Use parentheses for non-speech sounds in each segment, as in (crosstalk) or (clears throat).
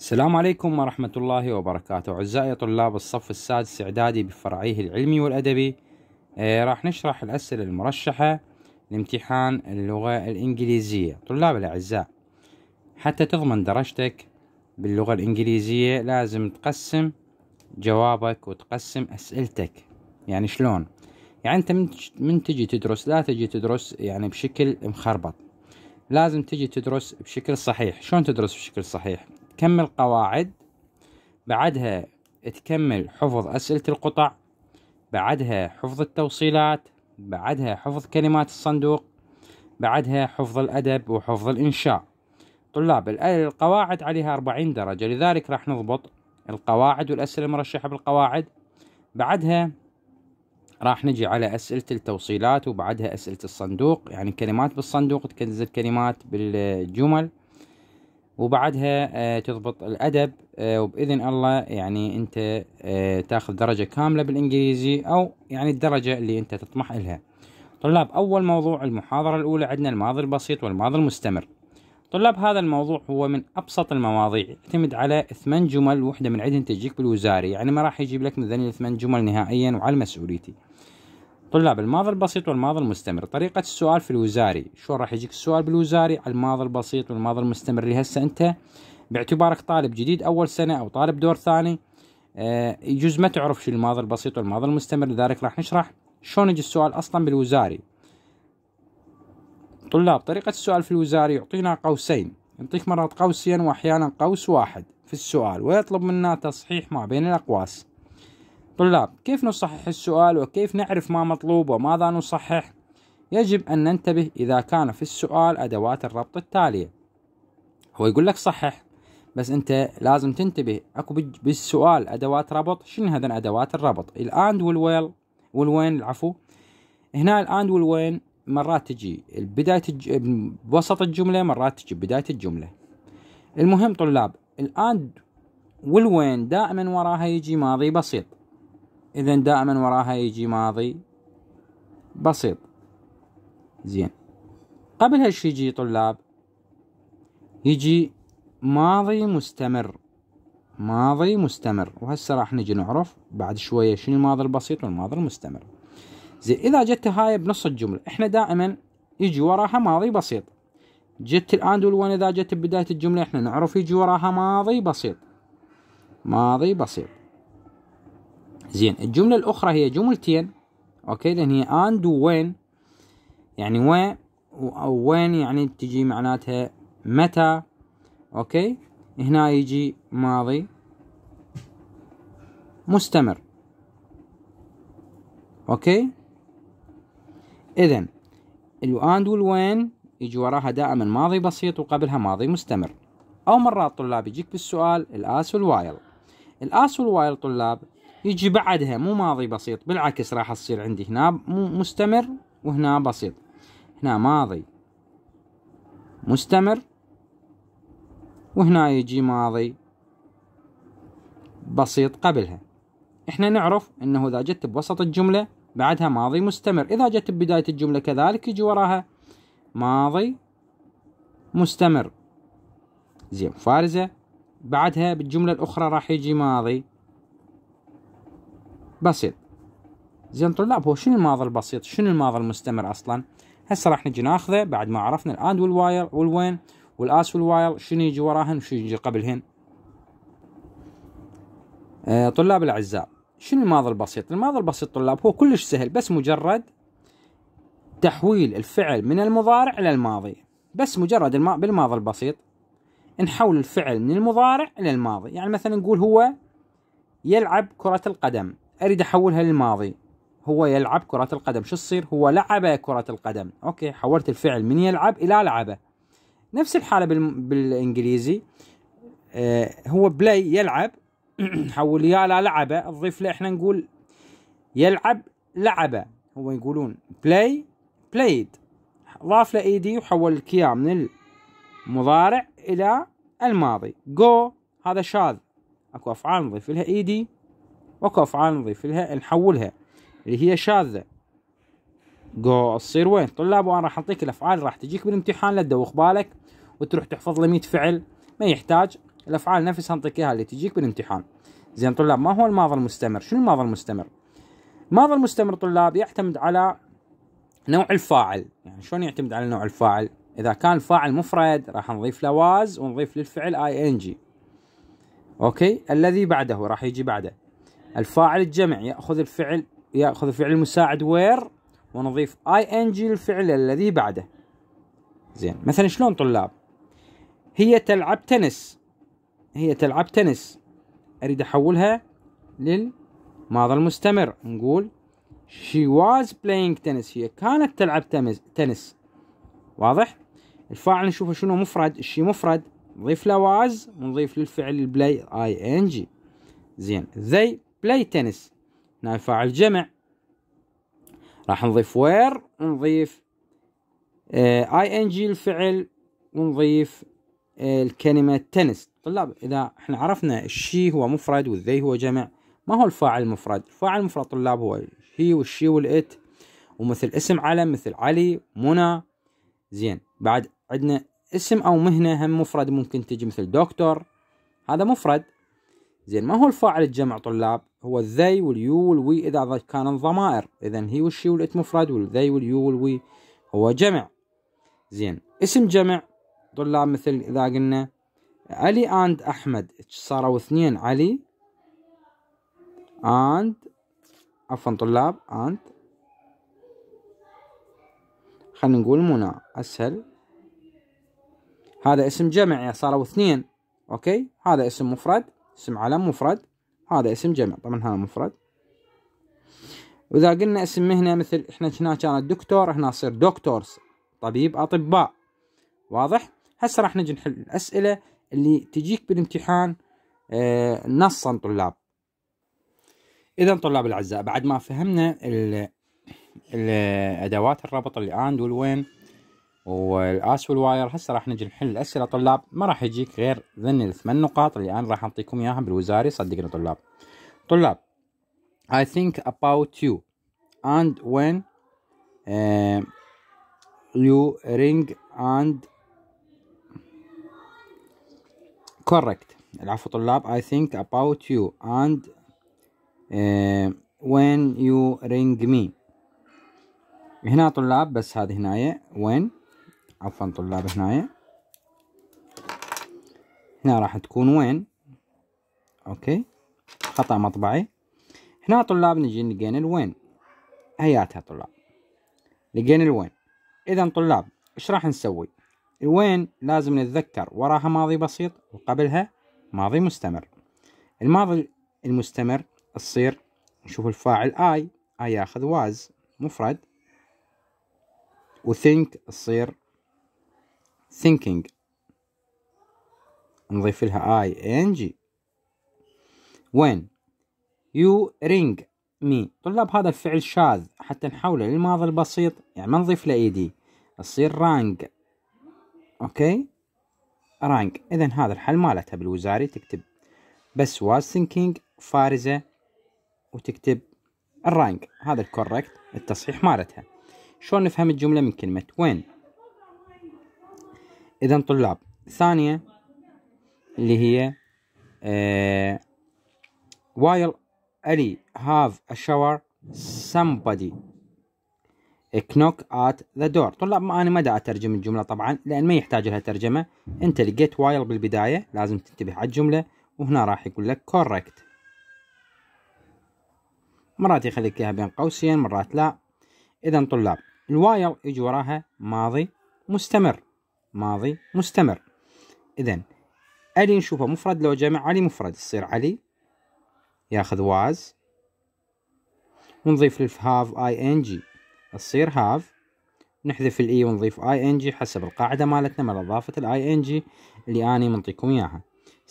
السلام عليكم ورحمة الله وبركاته أعزائي طلاب الصف السادس إعدادي بفرعيه العلمي والأدبي آه راح نشرح الأسئلة المرشحة لامتحان اللغة الإنجليزية طلاب الأعزاء حتى تضمن درجتك باللغة الإنجليزية لازم تقسم جوابك وتقسم أسئلتك يعني شلون يعني أنت من تجي تدرس لا تجي تدرس يعني بشكل مخربط لازم تجي تدرس بشكل صحيح شلون تدرس بشكل صحيح تكمل قواعد بعدها تكمل حفظ أسئلة القطع بعدها حفظ التوصيلات بعدها حفظ كلمات الصندوق بعدها حفظ الأدب وحفظ الإنشاء طلاب القواعد عليها 40 درجة لذلك راح نضبط القواعد والأسئلة المرشحة بالقواعد بعدها راح نجي على أسئلة التوصيلات وبعدها أسئلة الصندوق يعني كلمات بالصندوق تنزل كلمات بالجمل وبعدها آه، تضبط الادب آه، وباذن الله يعني انت آه، تاخذ درجه كامله بالانجليزي او يعني الدرجه اللي انت تطمح لها طلاب اول موضوع المحاضره الاولى عندنا الماضي البسيط والماضي المستمر طلاب هذا الموضوع هو من ابسط المواضيع يعتمد على ثمان جمل وحده من عندهم تجيك بالوزاري يعني ما راح يجيب لك من ذني ثمان جمل نهائيا وعلى مسؤوليتي طلاب الماضي البسيط والماضي المستمر طريقة السؤال في الوزاري شلون راح يجيك السؤال بالوزاري على الماضي البسيط والماضي المستمر اللي هسه انت باعتبارك طالب جديد اول سنة او طالب دور ثاني آه، يجوز ما تعرف شو الماضي البسيط والماضي المستمر لذلك راح نشرح شلون يجي السؤال اصلا بالوزاري طلاب طريقة السؤال في الوزاري يعطينا قوسين يعطيك مرات قوسين واحيانا قوس واحد في السؤال ويطلب منا تصحيح ما بين الاقواس طلاب كيف نصحح السؤال وكيف نعرف ما مطلوب وماذا نصحح يجب أن ننتبه إذا كان في السؤال أدوات الربط التالية هو يقول لك صحح بس أنت لازم تنتبه أكو بالسؤال أدوات ربط شنو هذن أدوات الربط الأند والويل والوين العفو هنا الأند والوين مرات تجي بداية الج... بوسط الجملة مرات تجي بداية الجملة المهم طلاب الأند والوين دائما وراها يجي ماضي بسيط إذا دائما وراها يجي ماضي بسيط زين قبل هالشي يجي طلاب يجي ماضي مستمر ماضي مستمر وهسه راح نجي نعرف بعد شوية شنو الماضي البسيط والماضي المستمر زين إذا جت هاي بنص الجملة احنا دائما يجي وراها ماضي بسيط جت الآن دول وين إذا جت ببداية الجملة احنا نعرف يجي وراها ماضي بسيط ماضي بسيط زين الجملة الأخرى هي جملتين أوكي لأن هي أند وين يعني وين وين يعني تجي معناتها متى أوكي هنا يجي ماضي مستمر أوكي إذا الأند والوين يجي وراها دائما ماضي بسيط وقبلها ماضي مستمر أو مرات طلاب يجيك بالسؤال الآس والوايل الآس والوايل طلاب يجي بعدها مو ماضي بسيط بالعكس راح تصير عندي هنا مستمر وهنا بسيط هنا ماضي مستمر وهنا يجي ماضي بسيط قبلها احنا نعرف انه اذا جت بوسط الجملة بعدها ماضي مستمر اذا جت ببداية الجملة كذلك يجي وراها ماضي مستمر زين فارزة بعدها بالجملة الاخرى راح يجي ماضي بسيط زين طلاب هو شنو الماضي البسيط شنو الماضي المستمر اصلا هسه راح نجي ناخذه بعد ما عرفنا الاند والواير والوين والاس والواير شنو يجي وراهن وشنو يجي قبلهن آه طلاب الاعزاء شنو الماضي البسيط الماضي البسيط طلاب هو كلش سهل بس مجرد تحويل الفعل من المضارع الى الماضي بس مجرد الما بالماضي البسيط نحول الفعل من المضارع الى الماضي يعني مثلا نقول هو يلعب كرة القدم اريد احولها للماضي هو يلعب كرة القدم شو تصير هو لعب كرة القدم اوكي حولت الفعل من يلعب الى لعبه نفس الحالة بالانجليزي آه هو بلاي يلعب (clears throat) حول يا لا لعبه الضيف له احنا نقول يلعب لعبه هو يقولون بلاي بلايد ضاف له ايدي وحول الكيا من المضارع الى الماضي جو هذا شاذ اكو افعال نضيف لها ايدي اكو افعال نضيف لها نحولها اللي هي شاذة جو تصير وين طلاب وانا راح اعطيك الافعال راح تجيك بالامتحان لا تدوخ بالك وتروح تحفظ له 100 فعل ما يحتاج الافعال نفسها نعطيك اياها اللي تجيك بالامتحان زين طلاب ما هو الماضي المستمر شنو الماضي المستمر الماضي المستمر طلاب يعتمد على نوع الفاعل يعني شلون يعتمد على نوع الفاعل اذا كان الفاعل مفرد راح نضيف له واز ونضيف للفعل اي ان جي اوكي الذي بعده راح يجي بعده الفاعل الجمع يأخذ الفعل يأخذ الفعل المساعد وير ونضيف اي ان جي للفعل الذي بعده زين مثلا شلون طلاب هي تلعب تنس هي تلعب تنس اريد احولها للماضي المستمر نقول she was playing tennis هي كانت تلعب تنس واضح الفاعل نشوفه شنو مفرد الشي مفرد نضيف له was ونضيف للفعل البلاي اي ان جي زين they بلاي تنس نافع فاعل جمع راح نضيف وير ونضيف اي آه، ان جي الفعل ونضيف آه، الكلمة تنس طلاب إذا احنا عرفنا الشي هو مفرد والذي هو جمع ما هو الفاعل المفرد الفاعل المفرد طلاب هو الشي والشي والإت ومثل اسم علم مثل علي منى زين بعد عندنا اسم أو مهنة هم مفرد ممكن تجي مثل دكتور هذا مفرد زين ما هو الفاعل الجمع طلاب هو الذي واليو والوي إذا كان ضمائر إذا هي والشي والإت مفرد والذي واليو والوي هو جمع زين اسم جمع طلاب مثل إذا قلنا علي أند أحمد صاروا اثنين علي أند عفوا طلاب أند خلينا نقول منى أسهل هذا اسم جمع صاروا اثنين أوكي هذا اسم مفرد اسم علم مفرد هذا اسم جمع طبعا هذا مفرد واذا قلنا اسم مهنه مثل احنا هنا كانت دكتور هنا تصير دكتورز طبيب اطباء واضح هسه راح نجي نحل الاسئله اللي تجيك بالامتحان آه، نصا طلاب اذا طلاب الاعزاء بعد ما فهمنا الادوات ادوات الربط اللي عند والوين والاس والواير هسه راح نجي نحل الاسئله طلاب ما راح يجيك غير ذن الثمان نقاط اللي انا راح اعطيكم اياها بالوزاري صدقني طلاب طلاب I think about you and when uh, you ring and correct العفو طلاب I think about you and uh, when you ring me هنا طلاب بس هذه هنايا when عفوا طلاب هنايا هنا راح تكون وين اوكي خطأ مطبعي هنا طلاب نجي لقينا الوين هياتها طلاب لقينا الوين اذا طلاب ايش راح نسوي الوين لازم نتذكر وراها ماضي بسيط وقبلها ماضي مستمر الماضي المستمر تصير نشوف الفاعل اي اي ياخذ واز مفرد وثينك تصير thinking نضيف لها I N G when you ring me طلاب هذا الفعل شاذ حتى نحوله للماضي البسيط يعني ما نضيف له ايدي تصير رانج اوكي رانج اذا هذا الحل مالتها بالوزاري تكتب بس was thinking فارزه وتكتب الرانج هذا الكوركت التصحيح مالتها شلون نفهم الجمله من كلمه وين إذا طلاب الثانية اللي هي آه while Ellie have a shower somebody knock at the door طلاب ما أنا ما ادري أترجم الجملة طبعا لأن ما يحتاج لها ترجمة أنت لقيت while بالبداية لازم تنتبه على الجملة وهنا راح يقول لك correct مرات يخليك اياها بين قوسين مرات لا إذا طلاب الوايل يجي وراها ماضي مستمر ماضي مستمر إذا علي نشوفه مفرد لو جمع علي مفرد يصير علي ياخذ واز ونضيف للف هاف اي ان جي تصير هاف نحذف الاي e ونضيف اي ان جي حسب القاعده مالتنا مال اضافه الاي ان جي اللي اني منطيكم اياها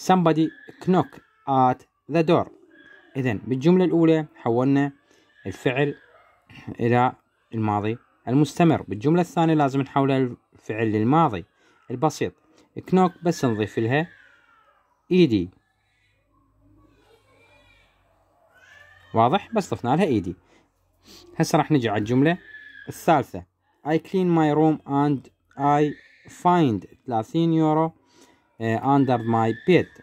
somebody knock at the door اذا بالجمله الاولى حولنا الفعل الى الماضي المستمر بالجمله الثانيه لازم نحوله الفعل الماضي البسيط كنوك بس نضيف لها ايدي واضح بس ضفنا لها ايدي هسه راح نجي على الجملة الثالثة I clean my room and I find 30 يورو آه، under my bed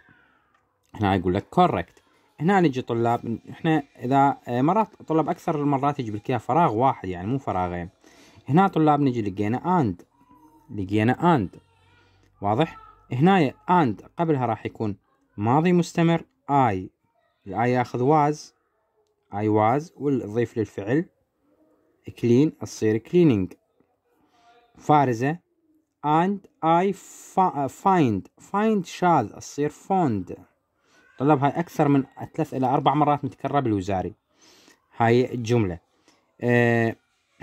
هنا يقول لك correct هنا نجي طلاب احنا اذا آه، مرات طلاب اكثر المرات يجيب لك فراغ واحد يعني مو فراغين هنا طلاب نجي لقينا and لقينا and واضح هنا and قبلها راح يكون ماضي مستمر I الاي ياخذ was I was والضيف للفعل clean تصير cleaning فارزة and I find find شاذ تصير فوند طلب هاي أكثر من ثلاث إلى أربع مرات متكرر بالوزاري هاي الجملة uh, آه،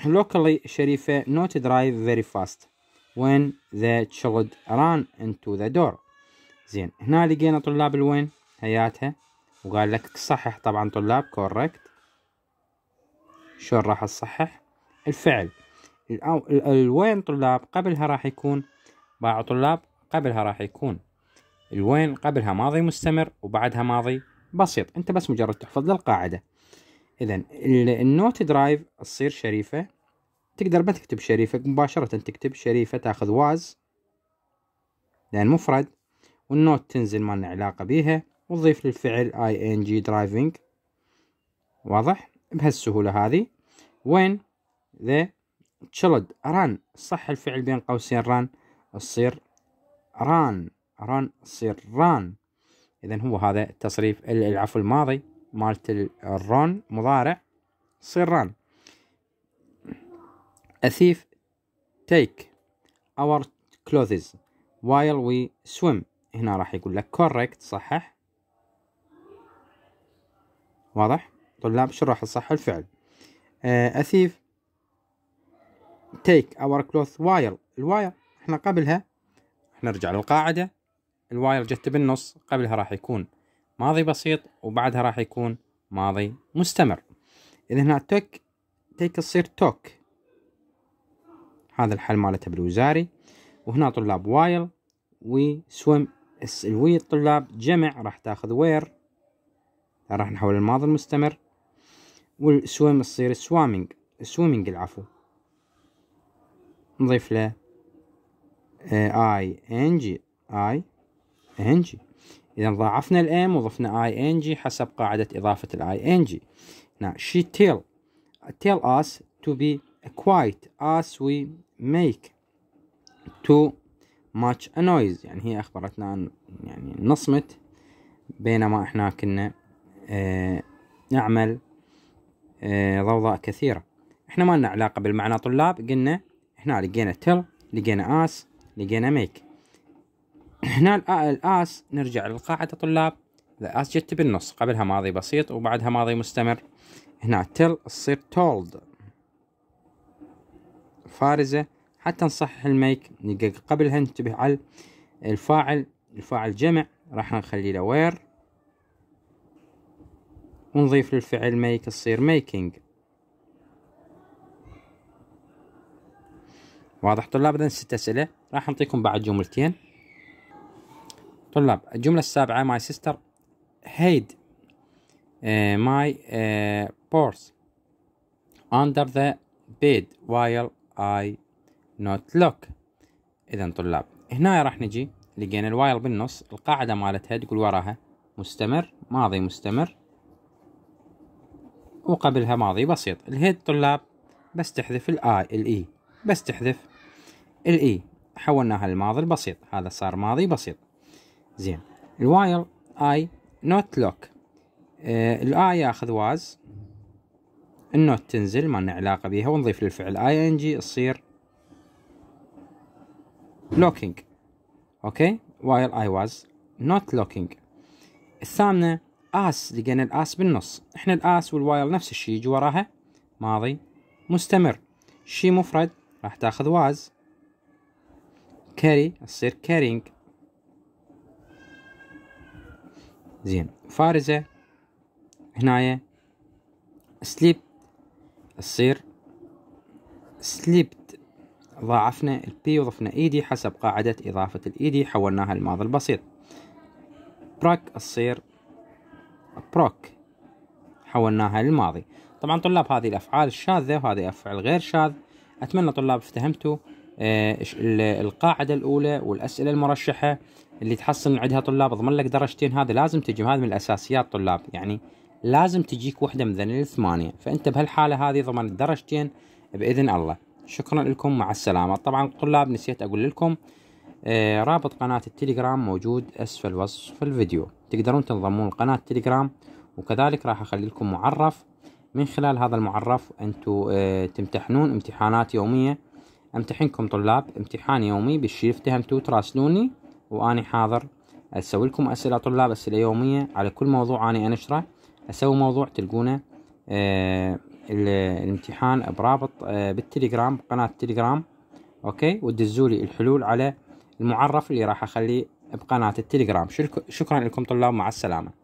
locally شريفة not drive very fast when the child ran into the door زين هنا لقينا طلاب الوين هياتها وقال لك صحح طبعا طلاب كوركت شلون راح تصحح الفعل الوين طلاب قبلها راح يكون باع طلاب قبلها راح يكون الوين قبلها ماضي مستمر وبعدها ماضي بسيط انت بس مجرد تحفظ للقاعدة اذا النوت درايف تصير شريفة تقدر ما تكتب شريفة مباشرة تكتب شريفة تاخذ واز لأن مفرد والنوت تنزل ما لنا علاقة بيها وتضيف للفعل اي ان جي درايفنج واضح بهالسهولة هذه وين ذا تشلد ران صح الفعل بين قوسين ران تصير ران ران تصير ران اذا هو هذا التصريف العفو الماضي مالت الرون مضارع تصير ران A thief take our clothes while we swim هنا راح يقول لك correct صحح واضح طلاب شو راح تصحح الفعل uh, a thief take our clothes while الواير احنا قبلها احنا نرجع للقاعدة الواير جت بالنص قبلها راح يكون ماضي بسيط وبعدها راح يكون ماضي مستمر إذا هنا توك تيك تصير توك هذا الحل مالته بالوزاري وهنا طلاب وايل وسويم اس الوي الطلاب جمع راح تاخذ وير راح نحول الماضي المستمر والسويم تصير سوامينج سويمينج العفو نضيف له اي ان جي اي ان جي اذا ضاعفنا الام وضفنا اي ان جي حسب قاعده اضافه الاي ان جي Now شي تيل تيل اس تو بي quite as we make too much a noise يعني هي أخبرتنا أن يعني نصمت بينما إحنا كنا آه نعمل آه ضوضاء كثيرة إحنا ما لنا علاقة بالمعنى طلاب قلنا هنا لقينا تل لقينا آس لقينا ميك هنا الآس نرجع للقاعدة طلاب الآس جت بالنص قبلها ماضي بسيط وبعدها ماضي مستمر هنا تل تصير تولد فارزة حتى نصحح الميك نقق قبلها ننتبه على الفاعل الفاعل جمع راح نخلي له وير ونضيف للفعل ميك تصير ميكينج واضح طلاب اذا ست اسئله راح نعطيكم بعد جملتين طلاب الجمله السابعه ماي سيستر هيد ماي بورس اندر ذا بيد وايل I not look إذا طلاب هنا راح نجي لقينا الوايل بالنص القاعدة مالتها تقول وراها مستمر ماضي مستمر وقبلها ماضي بسيط الهيد طلاب بس تحذف الاي الاي e، بس تحذف الاي e. حولناها للماضي البسيط هذا صار ماضي بسيط زين الوايل اي نوت لوك الاي ياخذ واز النوت تنزل ما لنا علاقة بيها ونضيف للفعل اي ان جي تصير لوكينج اوكي while I was not looking الثامنة as لقينا الاس بالنص احنا الاس والوايل نفس الشيء يجي وراها ماضي مستمر شي مفرد راح تاخذ واز كاري تصير كارينج زين فارزة هنايا سليب السير سليبت ضاعفنا البي وضفنا ايدي حسب قاعدة إضافة الايدي حولناها للماضي البسيط براك السير بروك حولناها للماضي طبعا طلاب هذه الأفعال الشاذة وهذه الأفعال غير شاذ أتمنى طلاب افتهمتوا آه، القاعدة الأولى والأسئلة المرشحة اللي تحصل عندها طلاب اضمن لك درجتين هذا لازم تجي هذا من الأساسيات طلاب يعني لازم تجيك وحده من ذنين الثمانيه فانت بهالحاله هذه ضمن الدرجتين باذن الله شكرا لكم مع السلامه طبعا طلاب نسيت اقول لكم آه، رابط قناه التليجرام موجود اسفل وصف الفيديو تقدرون تنضمون قناه التليجرام وكذلك راح اخلي لكم معرف من خلال هذا المعرف انتو آه، تمتحنون امتحانات يوميه امتحنكم طلاب امتحان يومي بالشي افتهمتوا تراسلوني واني حاضر اسوي لكم اسئله طلاب اسئله يوميه على كل موضوع اني انشره اسوي موضوع تلقونه آه، الامتحان برابط آه، بالتليجرام قناة التليجرام اوكي ودزولي الحلول على المعرف اللي راح اخليه بقناة التليجرام شكرا لكم طلاب مع السلامة